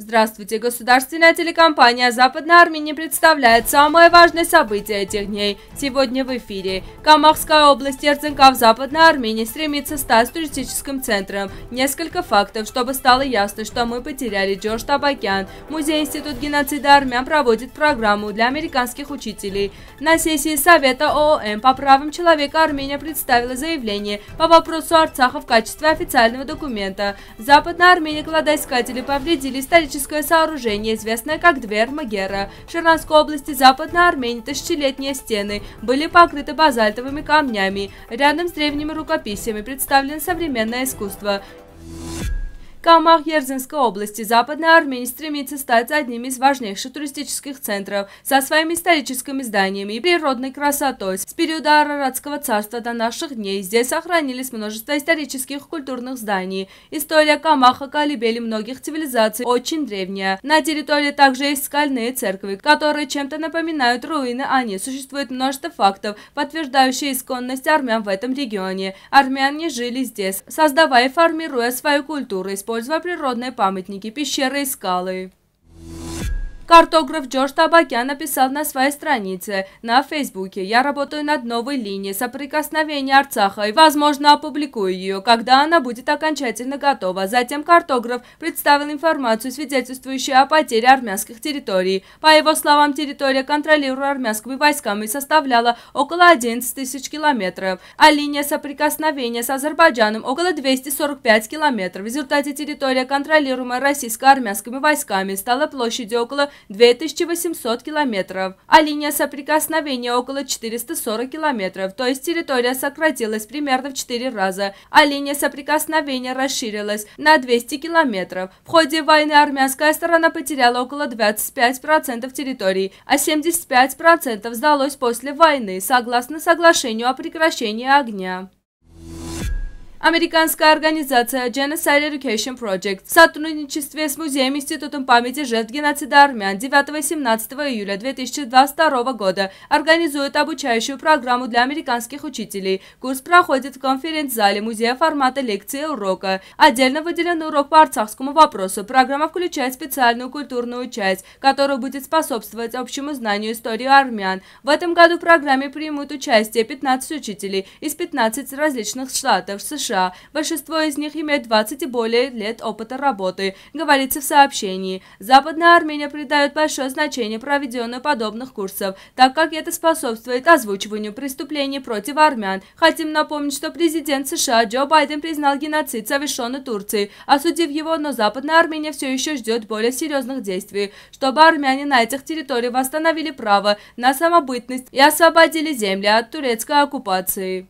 Здравствуйте, государственная телекомпания Западной Армении представляет самое важное событие этих дней. Сегодня в эфире. Камахская область Ерценка в Западной Армении стремится стать туристическим центром. Несколько фактов, чтобы стало ясно, что мы потеряли Джордж Табакян. Музей-институт геноцида армян проводит программу для американских учителей. На сессии Совета ООН по правам человека Армения представила заявление по вопросу Арцаха в качестве официального документа. Западная Армения кладоискатели повредили исторические историческое сооружение, известное как Дверь Магера. В Шарнанской области Западной Армении тысячелетние стены были покрыты базальтовыми камнями. Рядом с древними рукописями представлено современное искусство. Кармах Ерзенской области Западная Армения стремится стать одним из важнейших туристических центров со своими историческими зданиями и природной красотой. С периода Араратского царства до наших дней здесь сохранились множество исторических и культурных зданий. История Камаха колебели многих цивилизаций очень древняя. На территории также есть скальные церкви, которые чем-то напоминают руины Ани. Существует множество фактов, подтверждающих исконность армян в этом регионе. Армяне жили здесь, создавая и формируя свою культуру, используя используя природные памятники, пещеры и скалы. Картограф Джордж Табакян написал на своей странице на Фейсбуке «Я работаю над новой линией соприкосновения Арцаха и, возможно, опубликую ее, когда она будет окончательно готова». Затем картограф представил информацию, свидетельствующую о потере армянских территорий. По его словам, территория, контролируемая армянскими войсками, составляла около 11 тысяч километров, а линия соприкосновения с Азербайджаном около 245 километров. В результате территория, контролируемая российско-армянскими войсками, стала площадью около 2800 километров, а линия соприкосновения около 440 километров, то есть территория сократилась примерно в 4 раза, а линия соприкосновения расширилась на 200 километров. В ходе войны армянская сторона потеряла около 25% территорий, а 75% сдалось после войны, согласно соглашению о прекращении огня. Американская организация Genocide Education Project в сотрудничестве с Музеем Институтом памяти жертв геноцида армян 9-17 июля 2022 года организует обучающую программу для американских учителей. Курс проходит в конференц-зале музея формата лекции и урока. Отдельно выделен урок по арцахскому вопросу. Программа включает специальную культурную часть, которая будет способствовать общему знанию истории армян. В этом году в программе примут участие 15 учителей из 15 различных штатов США, США. Большинство из них имеют 20 и более лет опыта работы, говорится в сообщении. Западная Армения придает большое значение проведению подобных курсов, так как это способствует озвучиванию преступлений против армян. Хотим напомнить, что президент США Джо Байден признал геноцид, совершенный Турцией, осудив его, но Западная Армения все еще ждет более серьезных действий, чтобы армяне на этих территориях восстановили право на самобытность и освободили земли от турецкой оккупации.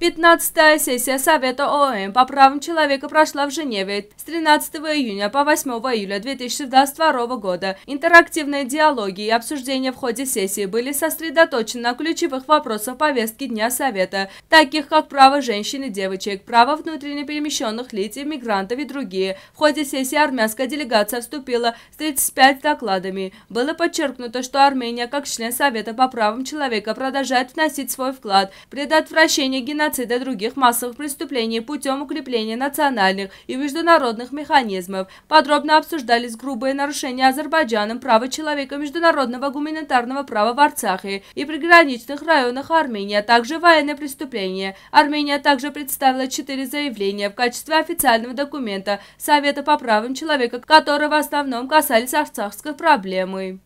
15-я сессия Совета ООН по правам человека прошла в Женеве с 13 июня по 8 июля 2022 года. Интерактивные диалоги и обсуждения в ходе сессии были сосредоточены на ключевых вопросах повестки Дня Совета, таких как право женщин и девочек, право внутренне перемещенных лиц и мигрантов и другие. В ходе сессии армянская делегация вступила с 35 докладами. Было подчеркнуто, что Армения, как член Совета по правам человека, продолжает вносить свой вклад в предотвращение геноцида геноцида и других массовых преступлений путем укрепления национальных и международных механизмов. Подробно обсуждались грубые нарушения Азербайджаном права человека международного гуманитарного права в Арцахе и приграничных районах Армении, а также военные преступления. Армения также представила четыре заявления в качестве официального документа Совета по правам человека, которые в основном касались арцахской проблемы.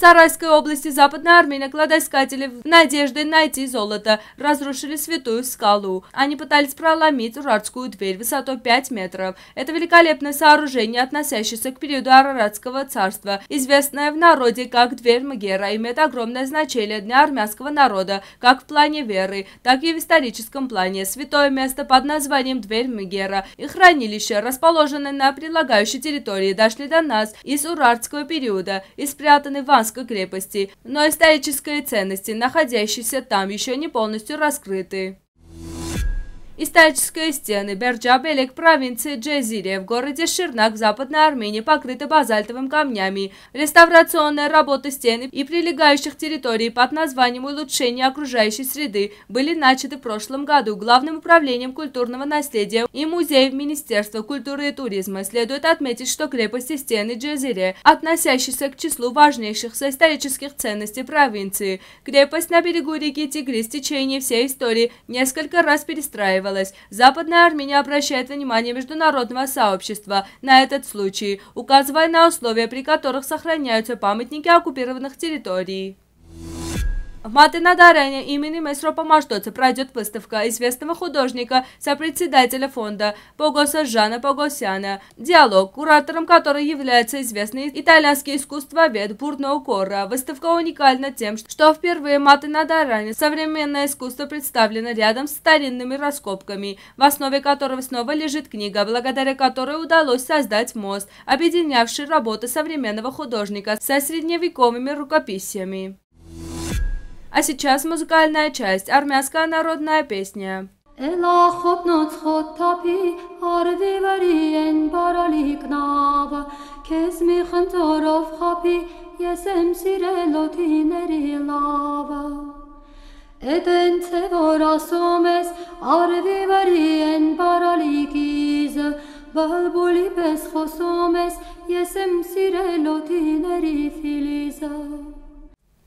Сарайской области Западная Армения кладоискатели в надежде найти золото разрушили святую скалу. Они пытались проломить уральскую дверь высотой 5 метров. Это великолепное сооружение, относящееся к периоду Араратского царства, известное в народе как Дверь Магера, имеет огромное значение для армянского народа, как в плане веры, так и в историческом плане. Святое место под названием Дверь Магера и хранилище, расположенное на прилагающей территории, дошли до нас из уральского периода и спрятаны в Анс Дамаску крепости, но исторические ценности, находящиеся там, еще не полностью раскрыты. Историческая стены Берджабелек провинции Джезирия в городе Ширнак в Западной Армении покрыты базальтовым камнями. Реставрационные работы стены и прилегающих территорий под названием «Улучшение окружающей среды» были начаты в прошлом году Главным управлением культурного наследия и музеев Министерства культуры и туризма. Следует отметить, что крепости стены Джезире, относящиеся к числу важнейших со исторических ценностей провинции. Крепость на берегу реки Тигрис в течение всей истории несколько раз перестраивалась требовалось. Западная Армения обращает внимание международного сообщества на этот случай, указывая на условия, при которых сохраняются памятники оккупированных территорий. В Мате-Надарене имени Месропа Маштоца пройдет выставка известного художника, сопредседателя фонда Погоса Жана Погосяна, диалог, куратором которой является известный итальянский искусствовед Бурно Корра. Выставка уникальна тем, что впервые Мате-Надарене современное искусство представлено рядом с старинными раскопками, в основе которого снова лежит книга, благодаря которой удалось создать мост, объединявший работы современного художника со средневековыми рукописями. А сейчас музыкальная часть «Армянская народная песня». Էլա խոտնոց խոթապի արվի վրի են բարալիկ նավը, Քեզ մի խնդորով խապի ես եմ սիրել ոտիների լավը։ Էդ ենց է որ ասում ես արվի վրի են բարալիկ իզը, Բալբուլի պես խոսում ես ես եմ սիրել ոտիների ֆիլիզը։